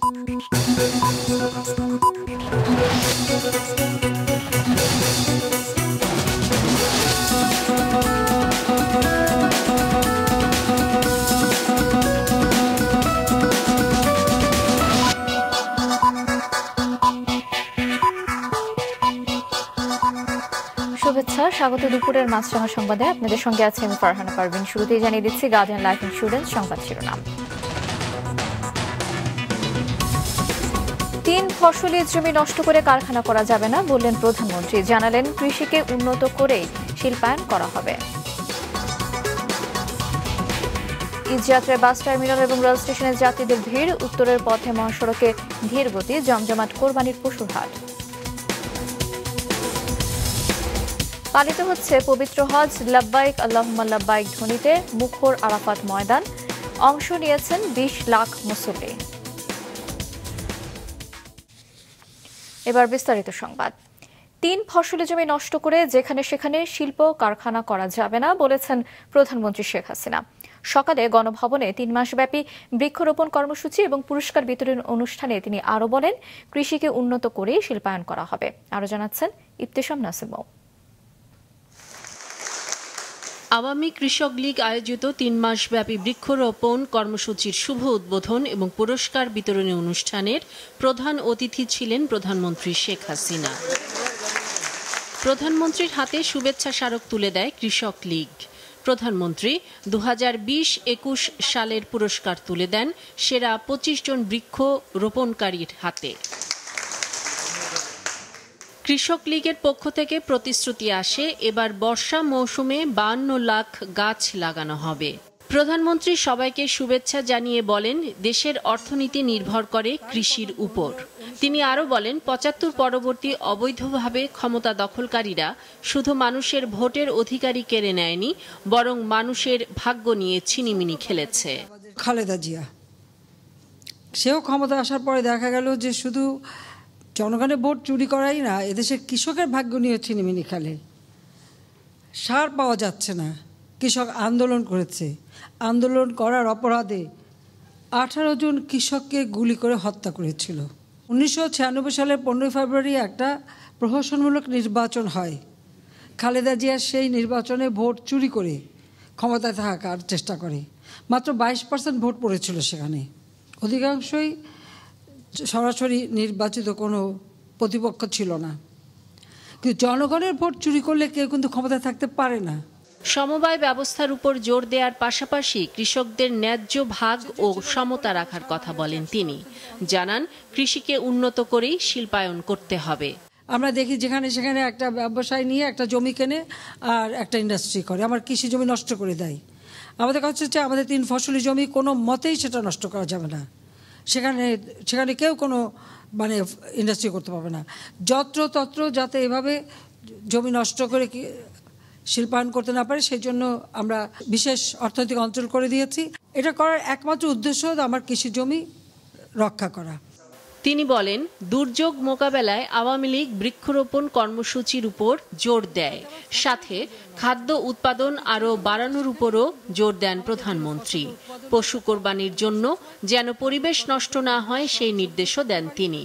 শুভেচ্ছা স্বাগত দুপুরের মাছরাঙা সংবাদে আপনাদের সঙ্গে আছে আমি ফারহানা পারভিন শুরুতেই জানিয়ে দিচ্ছি গার্ডেন লাইফ ইন্স্যুরেন্স সংবাদ শিরোনাম তিন ফসলের জমি নষ্ট করে কারখানা করা যাবে না বললেন প্রধানমন্ত্রী জানালেন কৃষিকে উন্নত করেই শিল্পায়ন করা হবে ঈদযাত্রায় বাস টার্মিনাল এবং রেল স্টেশনের যাত্রীদের ভিড় উত্তরের পথে মহাসড়কে ধীর গতি জমজমাট কোরবানির পশুর হাট পালিত হচ্ছে পবিত্র হজ লাব্বাইক আল্লাহমা লাব্বাইক ধ্বনিতে মুখর আরাফাত ময়দান অংশ নিয়েছেন বিশ লাখ মুসল্লি এবার বিস্তারিত সংবাদ তিন ফসলি জমি নষ্ট করে যেখানে সেখানে শিল্প কারখানা করা যাবে না বলেছেন প্রধানমন্ত্রী শেখ হাসিনা সকালে গণভবনে তিন মাসব্যাপী বৃক্ষরোপণ কর্মসূচি এবং পুরস্কার বিতরণ অনুষ্ঠানে তিনি আরও বলেন কৃষিকে উন্নত করে শিল্পায়ন করা হবে আরও জানাচ্ছেন ইফতেশাম নাসিমও আওয়ামী কৃষক লীগ আয়োজিত তিন মাসব্যাপী বৃক্ষরোপণ কর্মসূচির শুভ উদ্বোধন এবং পুরস্কার বিতরণী অনুষ্ঠানের প্রধান অতিথি ছিলেন প্রধানমন্ত্রী শেখ হাসিনা প্রধানমন্ত্রীর হাতে শুভেচ্ছা স্মারক তুলে দেয় কৃষক লীগ প্রধানমন্ত্রী দু হাজার সালের পুরস্কার তুলে দেন সেরা পঁচিশ জন বৃক্ষ রোপণকারীর হাতে কৃষক লীগের পক্ষ থেকে প্রতিশ্রুতি আসে এবার বর্ষা মৌসুমে বান্ন লাখ গাছ লাগানো হবে প্রধানমন্ত্রী সবাইকে শুভেচ্ছা জানিয়ে বলেন দেশের অর্থনীতি নির্ভর করে কৃষির উপর তিনি আরও বলেন পঁচাত্তর পরবর্তী অবৈধভাবে ক্ষমতা দখলকারীরা শুধু মানুষের ভোটের অধিকারী কেড়ে নেয়নি বরং মানুষের ভাগ্য নিয়ে ছিনিমিনি খেলেছে খালেদা জিয়া সেও ক্ষমতা আসার পরে দেখা গেল যে শুধু জনগণের ভোট চুরি করাই না এদেশের কৃষকের ভাগ্য নিয়ে ছিনিমিনি খেলে সার পাওয়া যাচ্ছে না কৃষক আন্দোলন করেছে আন্দোলন করার অপরাধে আঠারো জন কৃষককে গুলি করে হত্যা করেছিল উনিশশো ছিয়ানব্বই সালের পনেরোই ফেব্রুয়ারি একটা প্রহসনমূলক নির্বাচন হয় খালেদা জিয়া সেই নির্বাচনে ভোট চুরি করে ক্ষমতায় থাকার চেষ্টা করে মাত্র বাইশ পার্সেন্ট ভোট পড়েছিল সেখানে অধিকাংশই সরাসরি নির্বাচিত কোনো প্রতিপক্ষ ছিল না কিন্তু জনগণের ভোট চুরি করলে কেউ কিন্তু ক্ষমতা থাকতে পারে না সমবায় ব্যবস্থার উপর জোর দেওয়ার পাশাপাশি কৃষকদের ন্যায্য ভাগ ও সমতা রাখার কথা বলেন তিনি জানান কৃষিকে উন্নত করেই শিল্পায়ন করতে হবে আমরা দেখি যেখানে সেখানে একটা ব্যবসায় নিয়ে একটা জমি কেনে আর একটা ইন্ডাস্ট্রি করে আমার কৃষি জমি নষ্ট করে দেয় আমাদের কাছে হচ্ছে আমাদের তিন ফসলি জমি কোনো মতেই সেটা নষ্ট করা যাবে না সেখানে সেখানে কেউ কোনো মানে ইন্ডাস্ট্রি করতে পারবে না যত্র তত্র যাতে এভাবে জমি নষ্ট করে শিল্পায়ন করতে না পারে সেই জন্য আমরা বিশেষ অর্থনৈতিক অঞ্চল করে দিয়েছি এটা করার একমাত্র উদ্দেশ্য আমার কৃষি জমি রক্ষা করা তিনি বলেন দুর্যোগ মোকাবেলায় আওয়ামী লীগ বৃক্ষরোপণ কর্মসূচির উপর জোর দেয় সাথে খাদ্য উৎপাদন আরও বাড়ানোর উপরও জোর দেন প্রধানমন্ত্রী পশু কোরবানির জন্য যেন পরিবেশ নষ্ট না হয় সেই নির্দেশও দেন তিনি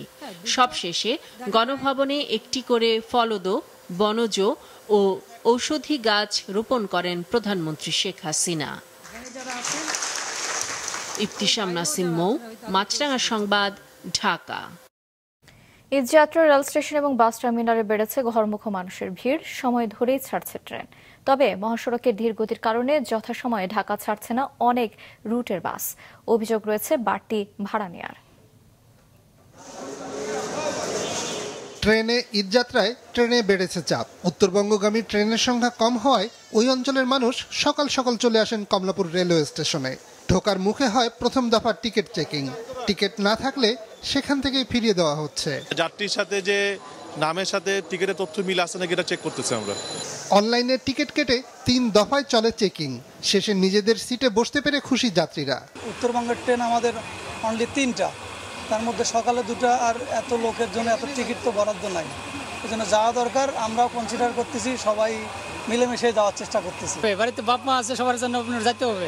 সবশেষে গণভবনে একটি করে ফলদ বনজ ও ঔষধি গাছ রোপণ করেন প্রধানমন্ত্রী শেখ হাসিনা ইফতিসাম নাসিম মৌ মাছরাঙা সংবাদ ঢাকা ঈদযাত্রা রেল স্টেশন এবং বাস টার্মিনালে বেড়েছে ঘরমুখ মানুষের ভিড় সময় ধরেই ছাড়ছে ট্রেন তবে মহাসড়কের ধীর গতির কারণে যথাসময়ে ঢাকা ছাড়ছে না অনেক রুটের বাস অভিযোগ রয়েছে বাড়তি ভাড়া নেয়ার ট্রেনে ঈদযাত্রায় ট্রেনে বেড়েছে চাপ উত্তরবঙ্গগামী ট্রেনের সংখ্যা কম হওয়ায় ওই অঞ্চলের মানুষ সকাল সকাল চলে আসেন কমলাপুর রেলওয়ে স্টেশনে ঢোকার মুখে হয় প্রথম দফার টিকিট চেকিং টিকিট না থাকলে সেখান থেকেই ফিরিয়ে দেওয়া হচ্ছে যাত্রীর সাথে যে নামের সাথে টিকিটের তথ্য মিল আছে নাকি এটা চেক করতেছি আমরা অনলাইনে টিকিট কেটে তিন দফায় চলে চেকিং শেষে নিজেদের সিটে বসতে পেরে খুশি যাত্রীরা উত্তরবঙ্গের ট্রেন আমাদের অনলি তিনটা তার মধ্যে সকালে দুটো আর এত লোকের জন্য এত টিকিট তো বরাদ্দ নাই এই জন্য যাওয়া দরকার আমরাও কনসিডার করতেছি সবাই মিলেমিশে যাওয়ার চেষ্টা করতেছি এবারে তো বাপ মা আছে সবার জন্য যাইতে হবে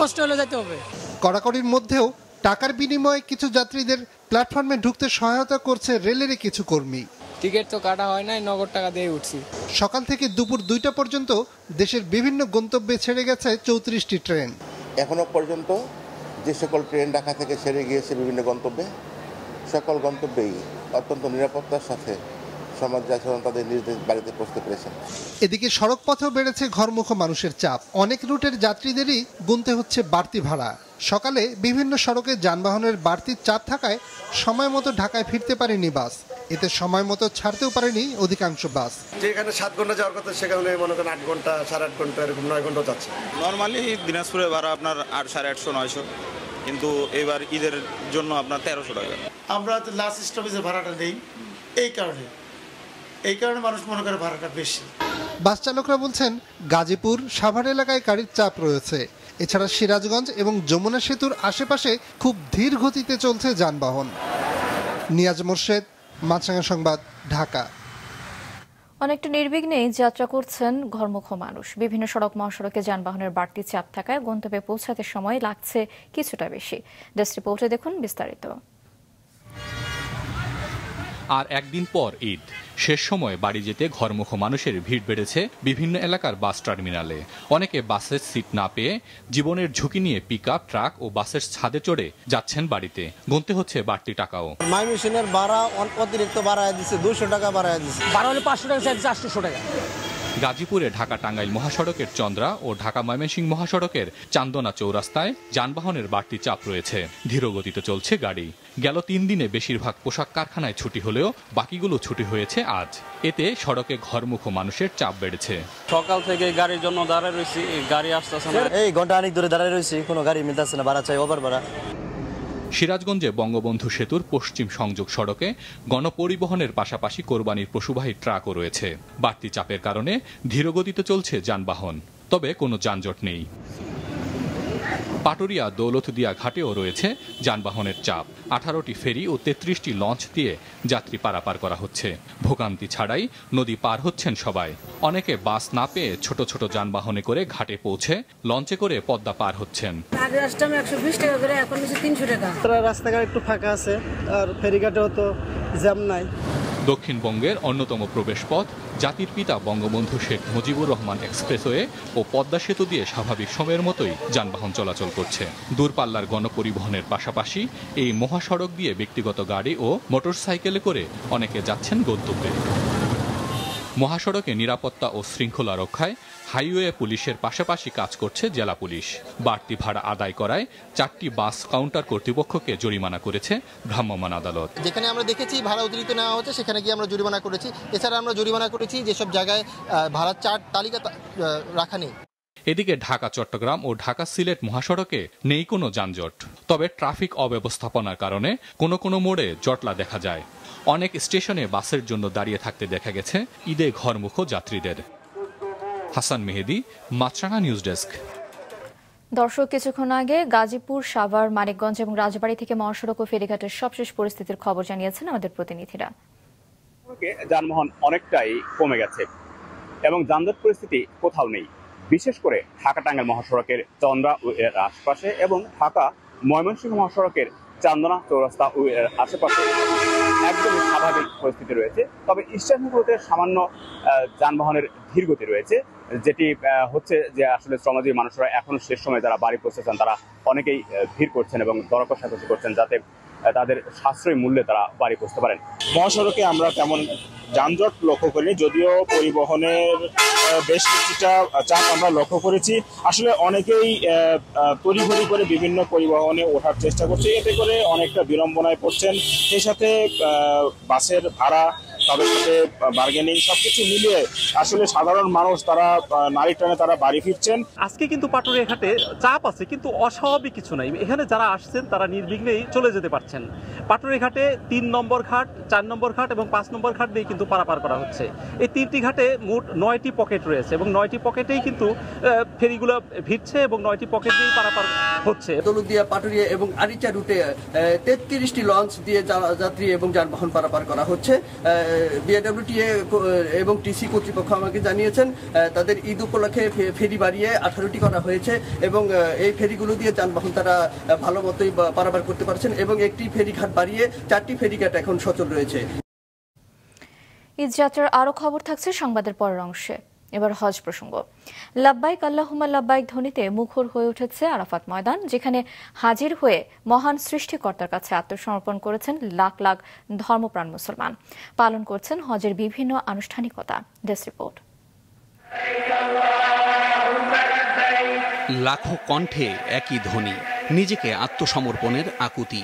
কষ্ট হলে যাইতে হবে কড়াকড়ির মধ্যেও টাকার বিনিময়ে কিছু যাত্রীদের প্ল্যাটফর্মে ঢুকতে সহায়তা করছে রেলের কিছু কর্মী টিকিট তো কাটা হয় নাই নগদ টাকা দিয়ে উঠছি সকাল থেকে দুপুর দুইটা পর্যন্ত দেশের বিভিন্ন গন্তব্যে ছেড়ে গেছে চৌত্রিশটি ট্রেন এখনো পর্যন্ত যে সকল ট্রেন ঢাকা থেকে ছেড়ে গিয়েছে বিভিন্ন গন্তব্যে সকল গন্তব্যেই অত্যন্ত নিরাপত্তার সাথে সমাজ তাদের নিজ বাড়িতে পৌঁছতে পেরেছেন এদিকে সড়ক পথেও বেড়েছে ঘরমুখ মানুষের চাপ অনেক রুটের যাত্রীদেরই গুনতে হচ্ছে বাড়তি ভাড়া সকালে বিভিন্ন সড়কে যানবাহনের বাড়তি চাপ থাকায় সময় মতো ঢাকায় ফিরতে পারেনি বাস এতে সময় মতো ছাড়তেও পারেনি অধিকাংশ বাস যেখানে সাত ঘন্টা যাওয়ার কথা সেখানে মনে করেন আট ঘন্টা সাড়ে আট ঘন্টা এরকম নয় ঘন্টা যাচ্ছে নর্মালি দিনাজপুরে ভাড়া আপনার আট সাড়ে আটশো নয়শো কিন্তু এবার ঈদের জন্য আপনার তেরোশো টাকা আমরা লাস্ট স্টপেজের ভাড়াটা নেই এই কারণে এই কারণে মানুষ মনে করে ভাড়াটা বেশি বাস চালকরা বলছেন গাজীপুর সাভার এলাকায় গাড়ির চাপ রয়েছে এছাড়া সিরাজগঞ্জ এবং যমুনা সেতুর আশেপাশে খুব ধীর গতিতে চলছে যানবাহন নিয়াজ মোর্শেদ মাছরাঙা সংবাদ ঢাকা অনেকটা নির্বিঘ্নে যাত্রা করছেন ঘরমুখ মানুষ বিভিন্ন সড়ক মহাসড়কে যানবাহনের বাড়তি চাপ থাকায় গন্তব্যে পৌঁছাতে সময় লাগছে কিছুটা বেশি দেশ রিপোর্টে দেখুন বিস্তারিত আর একদিন পর ঈদ শেষ সময় বাড়ি যেতে ঘরমুখ মানুষের ভিড় বেড়েছে বিভিন্ন এলাকার বাস টার্মিনালে অনেকে বাসের সিট না পেয়ে জীবনের ঝুঁকি নিয়ে পিক ট্রাক ও বাসের ছাদে চড়ে যাচ্ছেন বাড়িতে গুনতে হচ্ছে বাড়তি টাকাও মাইমিশনের ভাড়া অতিরিক্ত বাড়ায় দিচ্ছে দুশো টাকা বাড়ায় দিচ্ছে বাড়া পাঁচশো টাকা চারশো টাকা গাজীপুরে ঢাকা টাঙ্গাইল মহাসড়কের চন্দ্রা ও ঢাকা ময়মনসিংহ মহাসড়কের চান্দনা চৌরাস্তায় যানবাহনের বাড়তি চাপ রয়েছে ধীরগতিতে চলছে গাড়ি গেল তিন দিনে বেশিরভাগ পোশাক কারখানায় ছুটি হলেও বাকিগুলো ছুটি হয়েছে আজ এতে সড়কে ঘরমুখো মানুষের চাপ বেড়েছে সকাল থেকে গাড়ির জন্য দাঁড়ায় রয়েছি গাড়ি আসতেছে না এই ঘন্টা অনেক দূরে দাঁড়ায় রয়েছি কোনো গাড়ি মিলতেছে না বাড়া চাই ওভার বাড়া সিরাজগঞ্জে বঙ্গবন্ধু সেতুর পশ্চিম সংযোগ সড়কে গণপরিবহনের পাশাপাশি কোরবানির পশুবাহী ট্রাকও রয়েছে বাড়তি চাপের কারণে ধীরগতিতে চলছে যানবাহন তবে কোনো যানজট নেই পাটুরিয়া দৌলতদিয়া ঘাটেও রয়েছে যানবাহনের চাপ আঠারোটি ফেরি ও তেত্রিশটি লঞ্চ দিয়ে যাত্রী পারাপার করা হচ্ছে ভোগান্তি ছাড়াই নদী পার হচ্ছেন সবাই অনেকে বাস না পেয়ে ছোট ছোট যানবাহনে করে ঘাটে পৌঁছে লঞ্চে করে পদ্মা পার হচ্ছেন রাস্তাঘাট একটু ফাঁকা আছে আর ফেরিঘাটেও তো জ্যাম নাই দক্ষিণবঙ্গের অন্যতম প্রবেশপথ জাতির পিতা বঙ্গবন্ধু শেখ মুজিবুর রহমান এক্সপ্রেসওয়ে ও পদ্মা সেতু দিয়ে স্বাভাবিক সময়ের মতোই যানবাহন চলাচল করছে দূরপাল্লার গণপরিবহনের পাশাপাশি এই মহাসড়ক দিয়ে ব্যক্তিগত গাড়ি ও মোটরসাইকেলে করে অনেকে যাচ্ছেন গন্তব্যে মহাসড়কে নিরাপত্তা ও শৃঙ্খলা রক্ষায় হাইওয়ে পুলিশের পাশাপাশি কাজ করছে জেলা পুলিশ বাড়তি ভাড়া আদায় করায় চারটি বাস কাউন্টার কর্তৃপক্ষকে জরিমানা করেছে ভ্রাম্যমান আদালত যেখানে আমরা দেখেছি ভাড়া অতিরিক্ত নেওয়া হচ্ছে সেখানে গিয়ে আমরা জরিমানা করেছি এছাড়া আমরা জরিমানা করেছি যেসব জায়গায় ভাড়া চার তালিকা রাখা নেই এদিকে ঢাকা চট্টগ্রাম ও ঢাকা সিলেট মহাসড়কে নেই কোনো যানজট তবে ট্রাফিক অব্যবস্থাপনার কারণে কোনো কোনো মোড়ে জটলা দেখা যায় অনেক স্টেশনে বাসের জন্য দাঁড়িয়ে থাকতে দেখা গেছে ঈদে ঘরমুখো যাত্রীদের হাসান মেহেদি মাছরাঙা নিউজ ডেস্ক দর্শক কিছুক্ষণ আগে গাজীপুর সাভার মানিকগঞ্জ এবং রাজবাড়ী থেকে মহাসড়ক ও ফেরিঘাটের সবশেষ পরিস্থিতির খবর জানিয়েছেন আমাদের প্রতিনিধিরা যানবাহন অনেকটাই কমে গেছে এবং যানজট পরিস্থিতি কোথাও নেই বিশেষ করে ঢাকা টাঙ্গাইল মহাসড়কের চন্দ্রা ও এর আশপাশে এবং ঢাকা ময়মনসিংহ মহাসড়কের চান্দনা চৌরাস্তা ও এর আশেপাশে একদমই স্বাভাবিক পরিস্থিতি রয়েছে তবে ইস্টার্নগুলোতে সামান্য যানবাহনের ধীর গতি রয়েছে যেটি হচ্ছে যে আসলে শ্রমজীবী মানুষরা এখনও শেষ সময় যারা বাড়ি পৌঁছেছেন তারা অনেকেই ভিড় করছেন এবং দরকষাকষি করছেন যাতে তাদের সাশ্রয়ী মূল্যে তারা বাড়ি পৌঁছতে পারেন মহাসড়কে আমরা তেমন যানজট লক্ষ্য করিনি যদিও পরিবহনের বেশ কিছুটা চাপ আমরা লক্ষ্য করেছি আসলে অনেকেই তড়িঘড়ি করে বিভিন্ন পরিবহনে ওঠার চেষ্টা করছে এতে করে অনেকটা বিড়ম্বনায় পড়ছেন সেই সাথে বাসের ভাড়া তাদের সাথে বার্গেনিং সবকিছু মিলিয়ে আসলে সাধারণ মানুষ তারা নারী টানে তারা বাড়ি ফিরছেন আজকে কিন্তু পাটুরে ঘাটে চাপ আছে কিন্তু অস্বাভাবিক কিছু নাই এখানে যারা আসছেন তারা নির্বিঘ্নেই চলে যেতে পারছেন পাটুরি ঘাটে তিন নম্বর ঘাট চার নম্বর ঘাট এবং পাঁচ নম্বর ঘাট দিয়ে কিন্তু পারাপার করা হচ্ছে এই তিনটি ঘাটে মোট নয়টি পকেট রয়েছে এবং নয়টি পকেটেই কিন্তু ফেরিগুলো ভিড়ছে এবং নয়টি পকেট দিয়েই পারাপার হচ্ছে দলুদিয়া পাটুরিয়া এবং আরিচা রুটে তেত্রিশটি লঞ্চ দিয়ে যাত্রী এবং যানবাহন পারাপার করা হচ্ছে বিএডব্লিউটিএ এবং টিসি কর্তৃপক্ষ আমাকে জানিয়েছেন তাদের ঈদ উপলক্ষে ফেরি বাড়িয়ে আঠারোটি করা হয়েছে এবং এই ফেরিগুলো দিয়ে যানবাহন তারা ভালো মতোই পারাবার করতে পারছেন এবং একটি ফেরিঘাট বাড়িয়ে চারটি ফেরিঘাট এখন সচল রয়েছে ঈদ যাত্রার আরও খবর থাকছে সংবাদের পরের অংশে এবার হজ প্রসঙ্গ লাব্বাইক আল্লাহুমা লাব্বাইক ধ্বনিতে মুখর হয়ে উঠেছে আরাফাত ময়দান যেখানে হাজির হয়ে মহান সৃষ্টিকর্তার কাছে আত্মসমর্পণ করেছেন লাখ লাখ ধর্মপ্রাণ মুসলমান পালন করছেন হজের বিভিন্ন আনুষ্ঠানিকতা দেশ রিপোর্ট লাখো কণ্ঠে একই ধ্বনি নিজেকে আত্মসমর্পণের আকুতি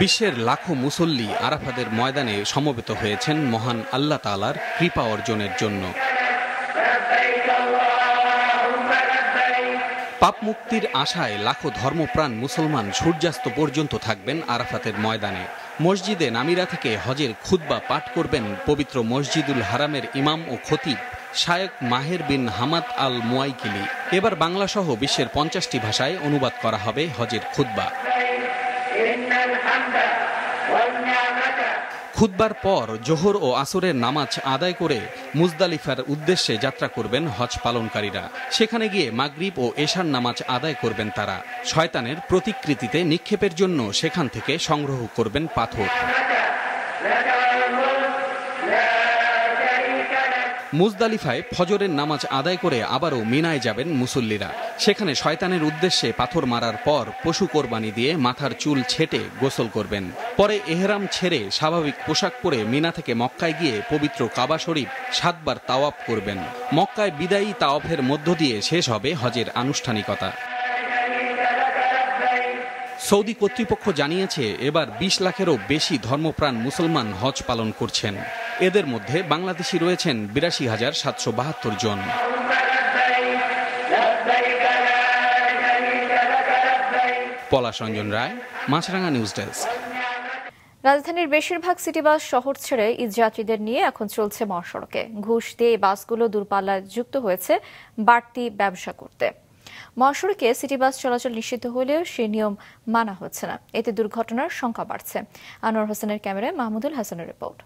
বিশ্বের লাখো মুসল্লি আরাফাদের ময়দানে সমবেত হয়েছেন মহান আল্লাহ তালার কৃপা অর্জনের জন্য পাপ মুক্তির আশায় লাখো ধর্মপ্রাণ মুসলমান সূর্যাস্ত পর্যন্ত থাকবেন আরাফাতের ময়দানে মসজিদে নামিরা থেকে হজের খুদ্া পাঠ করবেন পবিত্র মসজিদুল হারামের ইমাম ও খতিব শায়ক মাহের বিন হামাদ আল মুয়াইকিলি এবার বাংলাসহ বিশ্বের পঞ্চাশটি ভাষায় অনুবাদ করা হবে হজের খুদ্া খুদ্বার পর জোহর ও আসরের নামাজ আদায় করে মুজদালিফার উদ্দেশ্যে যাত্রা করবেন হজ পালনকারীরা সেখানে গিয়ে মাগরিব ও এশার নামাজ আদায় করবেন তারা শয়তানের প্রতিকৃতিতে নিক্ষেপের জন্য সেখান থেকে সংগ্রহ করবেন পাথর মুজদালিফায় ফজরের নামাজ আদায় করে আবারও মিনায় যাবেন মুসল্লিরা সেখানে শয়তানের উদ্দেশ্যে পাথর মারার পর পশু কোরবানি দিয়ে মাথার চুল ছেটে গোসল করবেন পরে এহরাম ছেড়ে স্বাভাবিক পোশাক পরে মিনা থেকে মক্কায় গিয়ে পবিত্র কাবা শরীফ সাতবার তাওয়াপ করবেন মক্কায় বিদায়ী তাওয়াফের মধ্য দিয়ে শেষ হবে হজের আনুষ্ঠানিকতা সৌদি কর্তৃপক্ষ জানিয়েছে এবার বিশ লাখেরও বেশি ধর্মপ্রাণ মুসলমান হজ পালন করছেন এদের মধ্যে বাংলাদেশি রয়েছেন বিরাশি হাজার সাতশো বাহাত্তর জন পলাশ রঞ্জন রায় মাছরাঙা নিউজ ডেস্ক রাজধানীর বেশিরভাগ সিটি বাস শহর ছেড়ে ঈদযাত্রীদের নিয়ে এখন চলছে মহাসড়কে ঘুষ দিয়ে বাসগুলো দূরপাল্লায় যুক্ত হয়েছে বাড়তি ব্যবসা করতে মহাসড়কে সিটি বাস চলাচল নিষিদ্ধ হলেও সে নিয়ম মানা হচ্ছে না এতে দুর্ঘটনার সংখ্যা বাড়ছে আনোয়ার হোসেনের ক্যামেরায় মাহমুদুল হাসানের রিপোর্ট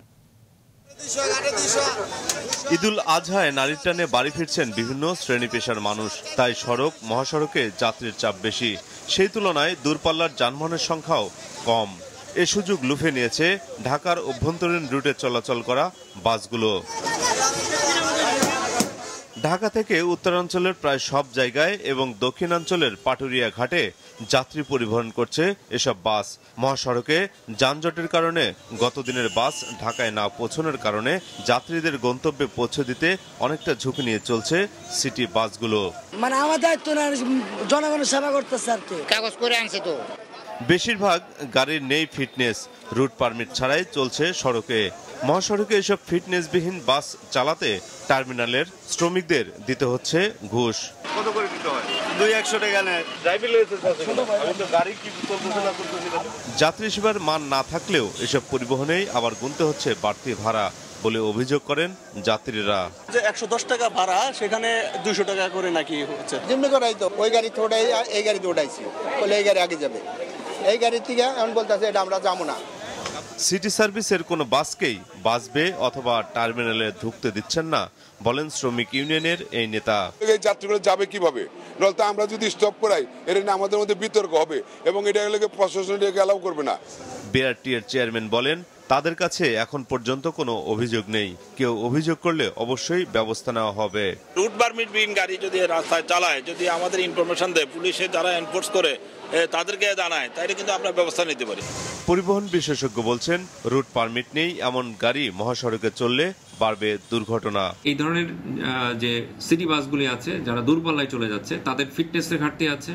ঈদুল আজহায় নারীর টানে বাড়ি ফিরছেন বিভিন্ন শ্রেণী পেশার মানুষ তাই সড়ক মহাসড়কে যাত্রীর চাপ বেশি সেই তুলনায় দূরপাল্লার যানবাহনের সংখ্যাও কম এ সুযোগ লুফে নিয়েছে ঢাকার অভ্যন্তরীণ রুটে চলাচল করা বাসগুলো ঢাকা থেকে উত্তরাঞ্চলের প্রায় সব জায়গায় এবং দক্ষিণাঞ্চলের পাটুরিয়া ঘাটে যাত্রী পরিবহন করছে এসব বাস মহাসড়কে যানজটের কারণে গতদিনের বাস ঢাকায় না পৌঁছানোর কারণে যাত্রীদের গন্তব্যে পৌঁছে দিতে অনেকটা ঝুঁকি নিয়ে চলছে সিটি বাসগুলো মানে আমাদের জনগণের সেবা করতেছে আর কি কাগজ করে আনছে তো বেশিরভাগ গাড়ির নেই ফিটনেস রুট পারমিট ছাড়াই চলছে সড়কে মহাসড়কে এসব ফিটনেসবিহীন বাস চালাতে টার্মিনালের শ্রমিকদের দিতে হচ্ছে ঘুষ যাত্রী সেবার মান না থাকলেও এসব পরিবহনেই আবার গুনতে হচ্ছে বাড়তি ভাড়া বলে অভিযোগ করেন যাত্রীরা যে একশো দশ টাকা ভাড়া সেখানে দুশো টাকা করে নাকি হচ্ছে তো ওই গাড়ি ওটাই এই গাড়িতে ওটাইছি বলে এই গাড়ি আগে যাবে এই গাড়ির থেকে এমন বলতেছে এটা আমরা যাবো না সিটি সার্ভিসের কোনো বাসকেই বাসবে অথবা টার্মিনালে ঢুকতে দিচ্ছেন না বলেন শ্রমিক ইউনিয়নের এই নেতা এই যাত্রীগুলো যাবে কিভাবে নয়তো আমরা যদি স্টপ করাই এটা আমাদের মধ্যে বিতর্ক হবে এবং এটা হলে প্রশাসন অ্যালাউ করবে না বিআরটি এর চেয়ারম্যান বলেন তাদের কাছে এখন পর্যন্ত কোনো অভিযোগ নেই কেউ অভিযোগ করলে অবশ্যই ব্যবস্থা নেওয়া হবে রুট পারমিটবিহীন গাড়ি যদি রাস্তায় চালায় যদি আমাদের ইনফরমেশন দেয় পুলিশে যারা এনফোর্স করে তাদেরকে জানায় তাই কিন্তু আমরা ব্যবস্থা নিতে পারি পরিবহন বিশেষজ্ঞ বলছেন রুট পারমিট নেই এমন গাড়ি মহাসড়কে চললে বাড়বে দুর্ঘটনা এই ধরনের যে সিটি বাসগুলি আছে যারা দূরপাল্লায় চলে যাচ্ছে তাদের ফিটনেসের ঘাটতি আছে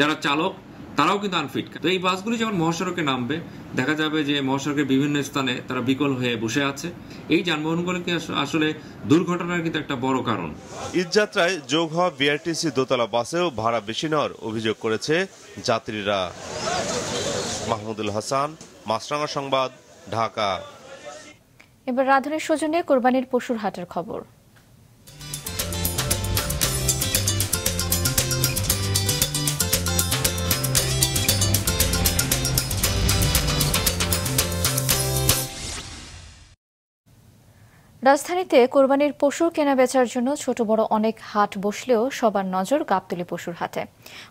যারা চালক তারাও কিন্তু আনফিট তো এই বাসগুলি যখন মহাসড়কে নামবে দেখা যাবে যে মহাসড়কের বিভিন্ন স্থানে তারা বিকল হয়ে বসে আছে এই যানবাহনগুলি আসলে দুর্ঘটনার কিন্তু একটা বড় কারণ ঈদযাত্রায় যোগ হওয়া বিআরটিসি দোতলা বাসেও ভাড়া বেশি নেওয়ার অভিযোগ করেছে যাত্রীরা মাহমুদুল হাসান মাছরাঙা সংবাদ ঢাকা এবার রাধুনের সৌজন্যে কোরবানির পশুর হাটের খবর রাজধানীতে কোরবানির পশুর কেনাবেচার জন্য ছোট বড় অনেক হাট বসলেও সবার নজর গাবতলি পশুর হাটে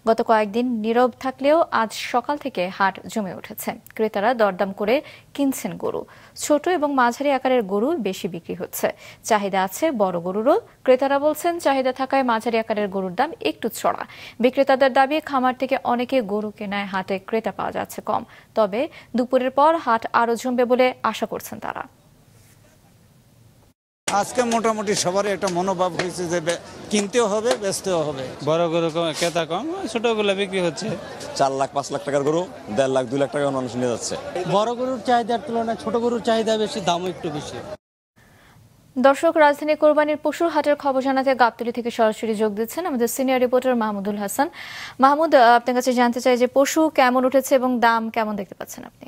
গত কয়েকদিন নীরব থাকলেও আজ সকাল থেকে হাট জমে উঠেছে ক্রেতারা দরদাম করে কিনছেন গরু ছোট এবং মাঝারি আকারের গরু বেশি বিক্রি হচ্ছে চাহিদা আছে বড় গরুরও ক্রেতারা বলছেন চাহিদা থাকায় মাঝারি আকারের গরুর দাম একটু ছড়া বিক্রেতাদের দাবি খামার থেকে অনেকে গরু কেনায় হাটে ক্রেতা পাওয়া যাচ্ছে কম তবে দুপুরের পর হাট আরও জমবে বলে আশা করছেন তারা আজকে মোটামুটি সবারই একটা মনোভাব হয়েছে যে কিনতেও হবে বেচতেও হবে বড় গরু ক্রেতা কম ছোটগুলো বিক্রি হচ্ছে চার লাখ পাঁচ লাখ টাকার গরু দেড় লাখ দুই লাখ টাকার মানুষ নিয়ে যাচ্ছে বড় গরুর চাহিদার তুলনায় ছোট গরুর চাহিদা বেশি দামও একটু বেশি দর্শক রাজধানী কোরবানির পশুর হাটের খবর জানাতে গাবতলি থেকে সরাসরি যোগ দিচ্ছেন আমাদের সিনিয়র রিপোর্টার মাহমুদুল হাসান মাহমুদ আপনার কাছে জানতে চাই যে পশু কেমন উঠেছে এবং দাম কেমন দেখতে পাচ্ছেন আপনি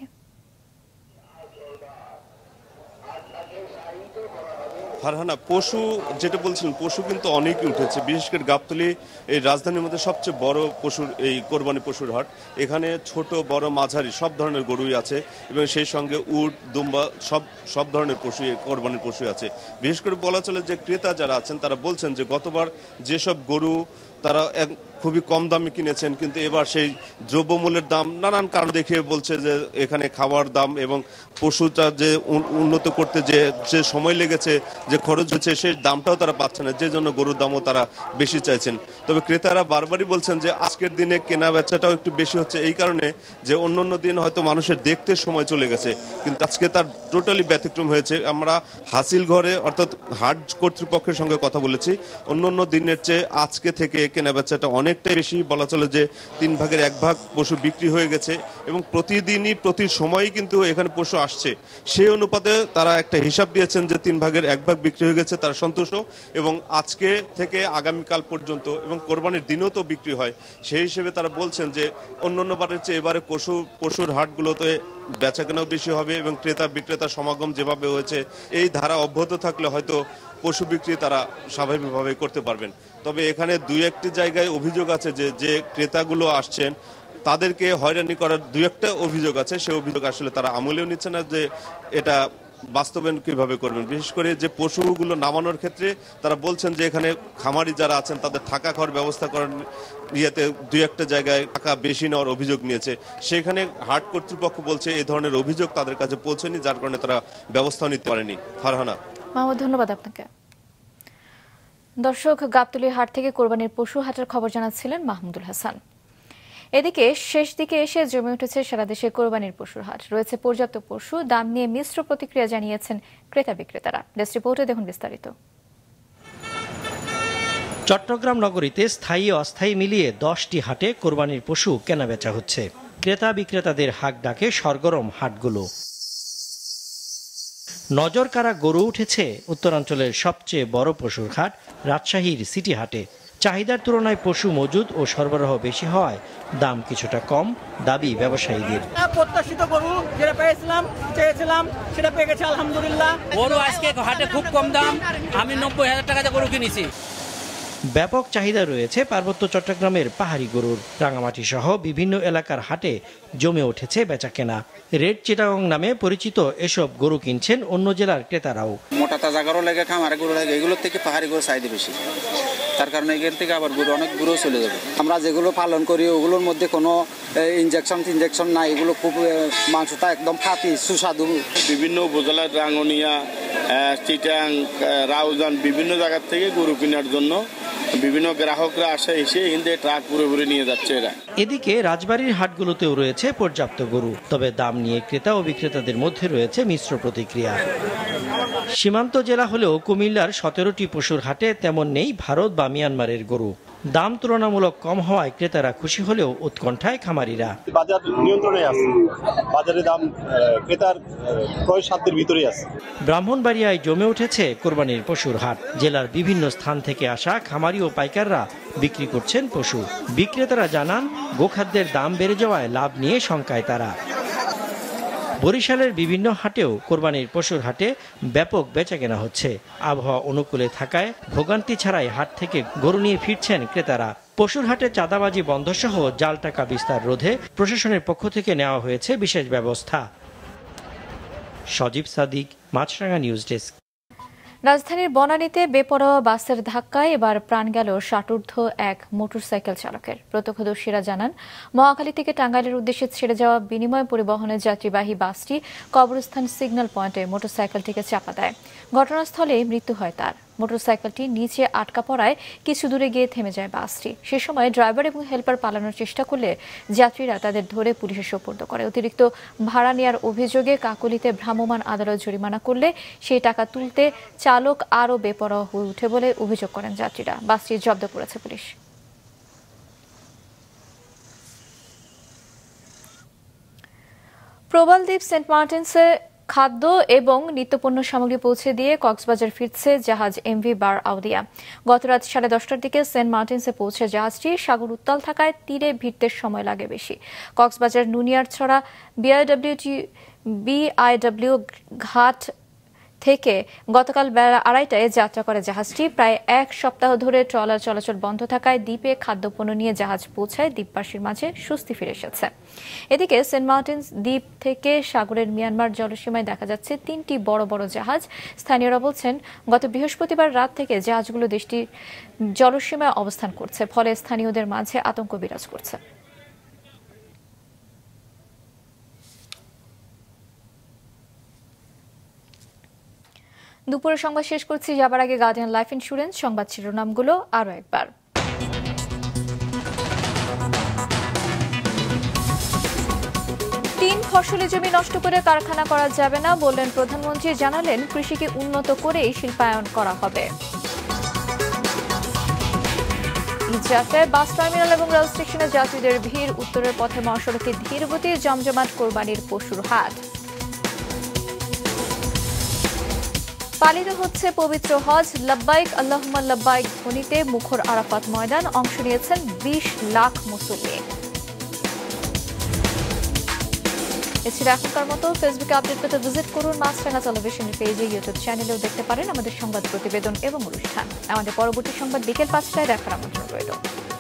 ফারহানা পশু যেটা বলছিলেন পশু কিন্তু অনেক উঠেছে বিশেষ করে গাবতলি এই রাজধানীর মধ্যে সবচেয়ে বড় পশুর এই কোরবানি পশুর হাট এখানে ছোট বড় মাঝারি সব ধরনের গরুই আছে এবং সেই সঙ্গে উট দুম্বা সব সব ধরনের পশু কোরবানির পশু আছে বিশেষ করে বলা চলে যে ক্রেতা যারা আছেন তারা বলছেন যে গতবার যেসব গরু তারা খুবই কম দামে কিনেছেন কিন্তু এবার সেই দ্রব্যমূল্যের দাম নানান কারণ দেখে বলছে যে এখানে খাওয়ার দাম এবং পশুটা যে উন্নত করতে যে যে সময় লেগেছে যে খরচ হয়েছে সেই দামটাও তারা পাচ্ছে না যে জন্য গরুর দামও তারা বেশি চাইছেন তবে ক্রেতারা বারবারই বলছেন যে আজকের দিনে কেনা বেচাটাও একটু বেশি হচ্ছে এই কারণে যে অন্য অন্য দিন হয়তো মানুষের দেখতে সময় চলে গেছে কিন্তু আজকে তার টোটালি ব্যতিক্রম হয়েছে আমরা হাসিল ঘরে অর্থাৎ হাট কর্তৃপক্ষের সঙ্গে কথা বলেছি অন্য অন্য দিনের চেয়ে আজকে থেকে কেনা বেচাটা অনেক অনেকটাই বেশি বলা চলে যে তিন ভাগের এক ভাগ পশু বিক্রি হয়ে গেছে এবং প্রতিদিনই প্রতি সময়ই কিন্তু এখানে পশু আসছে সেই অনুপাতে তারা একটা হিসাব দিয়েছেন যে তিন ভাগের এক ভাগ বিক্রি হয়ে গেছে তারা সন্তুষ্ট এবং আজকে থেকে আগামীকাল পর্যন্ত এবং কোরবানির দিনও তো বিক্রি হয় সেই হিসেবে তারা বলছেন যে অন্য অন্য বারের চেয়ে এবারে পশু পশুর হাটগুলোতে বেচাকেনাও বেশি হবে এবং ক্রেতা বিক্রেতা সমাগম যেভাবে হয়েছে এই ধারা অব্যাহত থাকলে হয়তো পশু বিক্রি তারা স্বাভাবিকভাবে করতে পারবেন তবে এখানে দুই একটি জায়গায় অভিযোগ আছে যে যে ক্রেতাগুলো আসছেন তাদেরকে হয়রানি করার দু একটা অভিযোগ আছে সে অভিযোগ আসলে তারা আমলেও নিচ্ছে না যে এটা বাস্তবায়ন কিভাবে করবেন বিশেষ করে যে পশুগুলো নামানোর ক্ষেত্রে তারা বলছেন যে এখানে খামারি যারা আছেন তাদের থাকা ঘর ব্যবস্থা করেন ইয়েতে দুই একটা জায়গায় টাকা বেশি নেওয়ার অভিযোগ নিয়েছে সেখানে হাট কর্তৃপক্ষ বলছে এই ধরনের অভিযোগ তাদের কাছে পৌঁছেনি যার কারণে তারা ব্যবস্থা নিতে পারেনি ফারহানা মাহমুদ ধন্যবাদ আপনাকে দর্শক গাবতুলি হাট থেকে কোরবানির পশু হাটের খবর জানাচ্ছিলেন মাহমুদুল হাসান এদিকে শেষ দিকে এসে জমে উঠেছে সারা দেশে কোরবানির পশুর হাট রয়েছে পর্যাপ্ত পশু দাম নিয়ে মিশ্র প্রতিক্রিয়া জানিয়েছেন ক্রেতা বিক্রেতারা ডেস্ক রিপোর্টে দেখুন বিস্তারিত চট্টগ্রাম নগরীতে স্থায়ী অস্থায়ী মিলিয়ে দশটি হাটে কোরবানির পশু কেনাবেচা হচ্ছে ক্রেতা বিক্রেতাদের হাক ডাকে সরগরম হাটগুলো নজর কারা গরু উঠেছে উত্তরাঞ্চলের সবচেয়ে বড় পশুর হাট রাজশাহীর সিটি হাটে চাহিদার তুলনায় পশু মজুদ ও সরবরাহ বেশি হয় দাম কিছুটা কম দাবি ব্যবসায়ীদের প্রত্যাশিত গরু যেটা পেয়েছিলাম চেয়েছিলাম সেটা পেয়ে গেছে আলহামদুলিল্লাহ গরু আজকে হাটে খুব কম দাম আমি নব্বই হাজার টাকাতে গরু কিনেছি ব্যাপক চাহিদা রয়েছে পার্বত্য চট্টগ্রামের পাহাড়ি গরুর রাঙামাটি সহ বিভিন্ন এলাকার হাটে জমে উঠেছে বেচাকেনা রেড চিটাগং নামে পরিচিত এসব গরু কিনছেন অন্য জেলার ক্রেতারাও মোটা তাজা গরু লেগে খামারে গরু লেগে এগুলোর থেকে পাহাড়ি গরু চাহিদা বেশি তার কারণে এখান থেকে আবার গরু অনেক দূরেও চলে যাবে আমরা যেগুলো পালন করি ওগুলোর মধ্যে কোনো ইঞ্জেকশন টিনজেকশন নাই এগুলো খুব মাংসটা একদম খাঁটি সুস্বাদু বিভিন্ন উপজেলার রাঙনিয়া চিটাং রাউজান বিভিন্ন জায়গার থেকে গরু কেনার জন্য বিভিন্ন গ্রাহকরা আসে এসে এখান ট্রাক পুরোপুরি নিয়ে যাচ্ছে এরা এদিকে রাজবাড়ির হাটগুলোতেও রয়েছে পর্যাপ্ত গরু তবে দাম নিয়ে ক্রেতা ও বিক্রেতাদের মধ্যে রয়েছে মিশ্র প্রতিক্রিয়া সীমান্ত জেলা হলেও কুমিল্লার সতেরোটি পশুর হাটে তেমন নেই ভারত বা মিয়ানমারের গরু দাম তুলনামূলক কম হওয়ায় ক্রেতারা খুশি হলেও উৎকণ্ঠায় খামারিরা বাজার নিয়ন্ত্রণে আছে বাজারে দাম ক্রেতার ক্রয় সাধ্যের ভিতরে আছে ব্রাহ্মণবাড়িয়ায় জমে উঠেছে কোরবানির পশুর হাট জেলার বিভিন্ন স্থান থেকে আসা খামারি ও পাইকাররা বিক্রি করছেন পশু বিক্রেতারা জানান গোখাদ্যের দাম বেড়ে যাওয়ায় লাভ নিয়ে শঙ্কায় তারা বরিশালের বিভিন্ন হাটেও কোরবানির পশুর হাটে ব্যাপক বেচাকেনা হচ্ছে আবহাওয়া অনুকূলে থাকায় ভোগান্তি ছাড়াই হাট থেকে গরু নিয়ে ফিরছেন ক্রেতারা পশুর হাটে চাঁদাবাজি বন্ধসহ জাল টাকা বিস্তার রোধে প্রশাসনের পক্ষ থেকে নেওয়া হয়েছে বিশেষ ব্যবস্থা সজীব সাদিক মাছরাঙা নিউজ ডেস্ক রাজধানীর বনানীতে বেপরোয়া বাসের ধাক্কায় এবার প্রাণ গেল ষাটুর্ধ এক মোটরসাইকেল চালকের প্রত্যক্ষদর্শীরা জানান মহাখালী থেকে টাঙ্গাইলের উদ্দেশ্যে ছেড়ে যাওয়া বিনিময় পরিবহনের যাত্রীবাহী বাসটি কবরস্থান সিগন্যাল পয়েন্টে মোটরসাইকেলটিকে চাপা দেয় ঘটনাস্থলে মৃত্যু হয় তার মোটরসাইকেলটি নিচে আটকা পড়ায় কিছু দূরে গিয়ে থেমে যায় বাসটি সে সময় ড্রাইভার এবং হেল্পার পালানোর চেষ্টা করলে যাত্রীরা তাদের ধরে পুলিশে সোপর্দ করে অতিরিক্ত ভাড়া নেওয়ার অভিযোগে কাকলিতে ভ্রাম্যমাণ আদালত জরিমানা করলে সেই টাকা তুলতে চালক আরও বেপরোয়া হয়ে উঠে বলে অভিযোগ করেন যাত্রীরা বাসটি জব্দ করেছে পুলিশ প্রবালদ্বীপ সেন্ট মার্টিনসে খাদ্য এবং নিত্যপণ্য সামগ্রী পৌঁছে দিয়ে কক্সবাজার ফিরছে জাহাজ এমভি বার আউদিয়া গতরাত সাড়ে দশটার দিকে সেন্ট মার্টিনসে পৌঁছে জাহাজটি সাগর উত্তাল থাকায় তীরে ভিড়তে সময় লাগে বেশি কক্সবাজার নুনিয়ার ছড়া বিআইডব্লিউটি বিআইডব্লিউ ঘাট থেকে গতকাল বেলা আড়াইটায় যাত্রা করে জাহাজটি প্রায় এক সপ্তাহ ধরে ট্রলার চলাচল বন্ধ থাকায় দ্বীপে খাদ্যপণ্য নিয়ে জাহাজ পৌঁছায় দ্বীপবাসীর মাঝে স্বস্তি ফিরে এসেছে এদিকে সেন্ট মার্টিনস দ্বীপ থেকে সাগরের মিয়ানমার জলসীমায় দেখা যাচ্ছে তিনটি বড় বড় জাহাজ স্থানীয়রা বলছেন গত বৃহস্পতিবার রাত থেকে জাহাজগুলো দেশটির জলসীমায় অবস্থান করছে ফলে স্থানীয়দের মাঝে আতঙ্ক বিরাজ করছে দুপুরের সংবাদ শেষ করছি যাবার আগে গার্ডিয়ান লাইফ ইন্স্যুরেন্স সংবাদ শিরোনামগুলো আরও একবার তিন ফসলি জমি নষ্ট করে কারখানা করা যাবে না বললেন প্রধানমন্ত্রী জানালেন কৃষিকে উন্নত করেই শিল্পায়ন করা হবে যাত্রায় বাস টার্মিনাল এবং রেল স্টেশনে যাত্রীদের ভিড় উত্তরের পথে মহাসড়কে ধীরগতি জমজমাট কোরবানির পশুর হাট পালিত হচ্ছে পবিত্র হজ লব্বাইক আল্লাহমা লব্বাইক ধ্বনিতে মুখর আরাফাত ময়দান অংশ নিয়েছেন বিশ লাখ মুসল্লি এছাড়া এখনকার মতো ফেসবুকে আপডেট পেতে ভিজিট করুন মাছরাঙা টেলিভিশনের পেজে ইউটিউব চ্যানেলেও দেখতে পারেন আমাদের সংবাদ প্রতিবেদন এবং অনুষ্ঠান আমাদের পরবর্তী সংবাদ বিকেল পাঁচটায় দেখার আমন্ত্রণ রইল